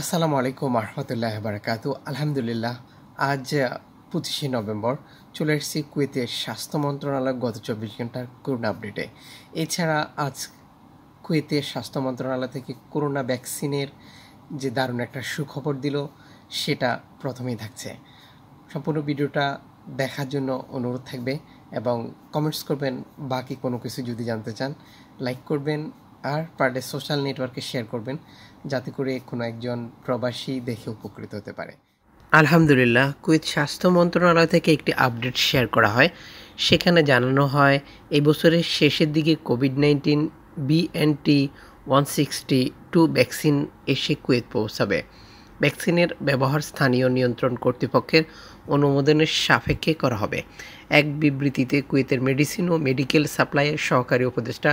আসসালামু আলাইকুম আহমতুল্লাহ বারাকাতু আলহামদুলিল্লাহ আজ পঁচিশে নভেম্বর চলে এসেছি কুয়েতের স্বাস্থ্য মন্ত্রণালয় গত চব্বিশ ঘন্টার করোনা আপডেটে এছাড়া আজ কুয়েতের স্বাস্থ্য মন্ত্রণালয় থেকে করোনা ভ্যাকসিনের যে দারুণ একটা সুখবর দিল সেটা প্রথমেই থাকছে সম্পূর্ণ ভিডিওটা দেখার জন্য অনুরোধ থাকবে এবং কমেন্টস করবেন বাকি কোনো কিছু যদি জানতে চান লাইক করবেন আর পারলে সোশ্যাল নেটওয়ার্কে শেয়ার করবেন যাতে করে কোনো একজন প্রবাসী দেখে উপকৃত হতে পারে আলহামদুলিল্লাহ কুয়েত স্বাস্থ্য মন্ত্রণালয় থেকে একটি আপডেট শেয়ার করা হয় সেখানে জানানো হয় এই বছরের শেষের দিকে Covid nineteen BNT one sixty two vaccine এসে কুয়েত পৌঁছাবে ভ্যাকসিনের ব্যবহার স্থানীয় নিয়ন্ত্রণ কর্তৃপক্ষের অনুমোদনের সাপেক্ষে করা হবে এক বিবৃতিতে কুয়েতের মেডিসিন ও মেডিকেল সাপ্লাইয়ের সহকারী উপদেষ্টা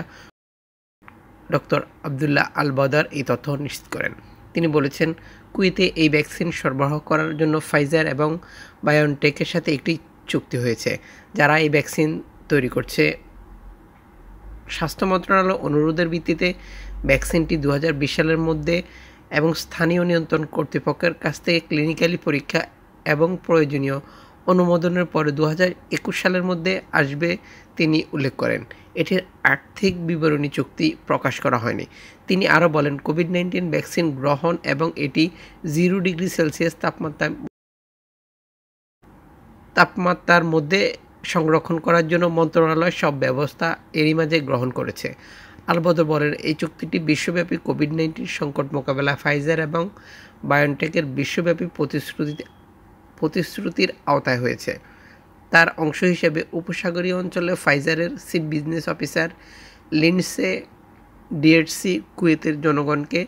ডক্টর আবদুল্লাহ আল বদার এই তথ্য নিশ্চিত করেন তিনি বলেছেন কুয়েতে এই ভ্যাকসিন সরবরাহ করার জন্য ফাইজার এবং বায়োনটেকের সাথে একটি চুক্তি হয়েছে যারা এই ভ্যাকসিন তৈরি করছে স্বাস্থ্য মন্ত্রণালয় অনুরোধের ভিত্তিতে ভ্যাকসিনটি দু সালের মধ্যে এবং স্থানীয় নিয়ন্ত্রণ কর্তৃপক্ষের কাছ থেকে ক্লিনিক্যালি পরীক্ষা এবং প্রয়োজনীয় অনুমোদনের পরে দু সালের মধ্যে আসবে তিনি উল্লেখ করেন এটির আর্থিক বিবরণী চুক্তি প্রকাশ করা হয়নি তিনি আরও বলেন কোভিড নাইন্টিন ভ্যাকসিন গ্রহণ এবং এটি জিরো ডিগ্রি সেলসিয়াস তাপমাত্রা তাপমাত্রার মধ্যে সংরক্ষণ করার জন্য মন্ত্রণালয় সব ব্যবস্থা এরই মাঝে গ্রহণ করেছে আলবদ বলেন এই চুক্তিটি বিশ্বব্যাপী কোভিড নাইন্টিন সংকট মোকাবেলা ফাইজার এবং বায়োনটেকের বিশ্বব্যাপী প্রতিশ্রুতিতে প্রতিশ্রুতির আওতায় হয়েছে তার অংশ হিসেবে উপসাগরীয় অঞ্চলে ফাইজারের চিফ বিজনেস অফিসার লিন্ডসে ডিএটসি কুয়েতের জনগণকে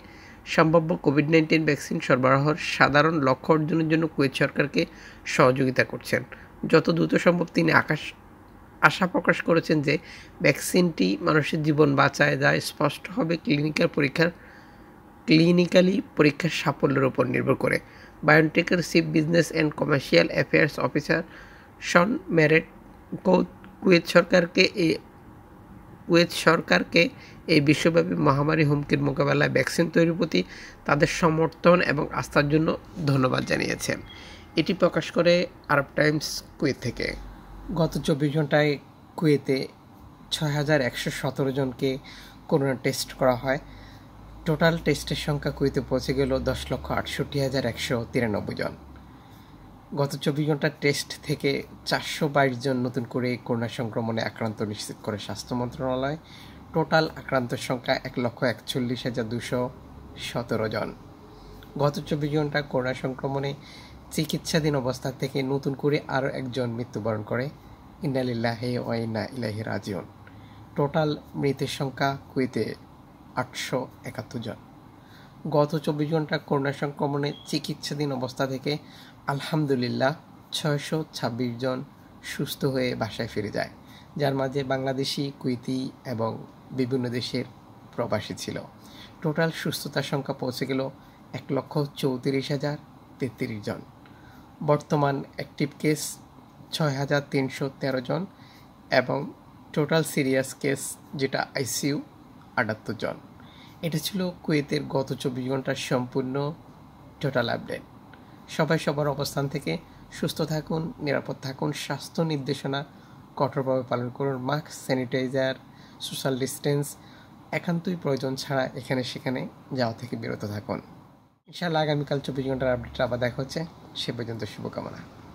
সম্ভাব্য কোভিড নাইন্টিন ভ্যাকসিন সরবরাহর সাধারণ লক্ষ্য অর্জনের জন্য কুয়েত সরকারকে সহযোগিতা করছেন যত দ্রুত সম্ভব তিনি আকাশ আশা প্রকাশ করেছেন যে ভ্যাকসিনটি মানুষের জীবন বাঁচায় যা স্পষ্ট হবে ক্লিনিক্যাল পরীক্ষার ক্লিনিক্যালি পরীক্ষার সাফল্যের উপর নির্ভর করে বায়োটেকের chief business and commercial affairs officer Sean Marett Kuwait সরকারকে এই কুয়েত সরকারকে এই বিশ্বব্যাপী মহামারী হুমকির মোকাবেলায় ভ্যাকসিন তৈরির প্রতি তাদের সমর্থন এবং আস্থার জন্য ধন্যবাদ জানিয়েছেন এটি প্রকাশ করে আরব টাইমস কুয়েত থেকে গত চব্বিশ ঘন্টায় কুয়েতে ছয় হাজার একশো সতেরো জনকে করোনা টেস্ট করা হয় টোটাল টেস্টের সংখ্যা কুড়িতে পৌঁছে গেল দশ লক্ষ আটষট্টি হাজার একশো তিরানব্বই জন গত চব্বিশ ঘন্টার টেস্ট থেকে চারশো বাইশ জন নতুন করে করোনা সংক্রমণে আক্রান্ত নিশ্চিত করে স্বাস্থ্য মন্ত্রণালয় টোটাল আক্রান্তের সংখ্যা এক লক্ষ একচল্লিশ হাজার দুশো সতেরো জন গত চব্বিশ ঘন্টা করোনা সংক্রমণে চিকিৎসাধীন অবস্থা থেকে নতুন করে আরও একজন মৃত্যুবরণ করে ইন্নালিল্লাহে ওয়াইনা ইলাহি রাজিউন টোটাল মৃতের সংখ্যা কুইতে আটশো একাত্তর জন গত চব্বিশ ঘন্টা করোনা সংক্রমণে চিকিৎসাধীন অবস্থা থেকে আলহামদুলিল্লাহ ছয়শো ছাব্বিশ জন সুস্থ হয়ে বাসায় ফিরে যায় যার মাঝে বাংলাদেশি কুইতি এবং বিভিন্ন দেশের প্রবাসী ছিল টোটাল সুস্থতার সংখ্যা পৌঁছে গেল এক লক্ষ চৌত্রিশ হাজার তেত্রিশ জন বর্তমান অ্যাক্টিভ কেস ছয় হাজার তিনশো তেরো জন এবং টোটাল সিরিয়াস কেস যেটা আইসিইউ আটাত্তর জন এটা ছিল কুয়েতের গত চব্বিশ ঘন্টার সম্পূর্ণ টোটাল আপডেট সবাই সবার অবস্থান থেকে সুস্থ থাকুন নিরাপদ থাকুন স্বাস্থ্য নির্দেশনা কঠোরভাবে পালন করুন মাস্ক স্যানিটাইজার সোশ্যাল ডিস্টেন্স একান্তই প্রয়োজন ছাড়া এখানে সেখানে যাওয়া থেকে বিরত থাকুন ইনশাআল্লাহ আগামীকাল চব্বিশ ঘন্টার আপডেট আবার দেখা হচ্ছে সে পর্যন্ত শুভকামনা